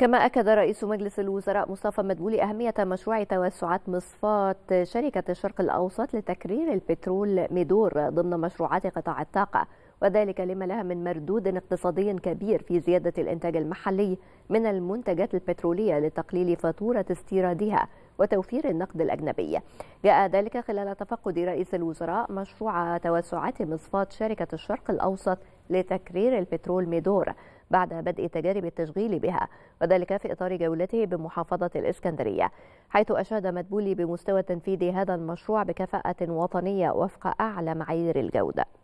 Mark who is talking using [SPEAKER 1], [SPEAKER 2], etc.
[SPEAKER 1] كما أكد رئيس مجلس الوزراء مصطفى مدبولي أهمية مشروع توسعات مصفاة شركة الشرق الأوسط لتكرير البترول ميدور ضمن مشروعات قطاع الطاقة وذلك لما لها من مردود اقتصادي كبير في زيادة الإنتاج المحلي من المنتجات البترولية لتقليل فاتورة استيرادها وتوفير النقد الأجنبي جاء ذلك خلال تفقد رئيس الوزراء مشروع توسعات مصفاة شركة الشرق الأوسط لتكرير البترول ميدور بعد بدء تجارب التشغيل بها وذلك في إطار جولته بمحافظة الإسكندرية حيث أشاد مدبولي بمستوى تنفيذ هذا المشروع بكفاءة وطنية وفق أعلى معايير الجودة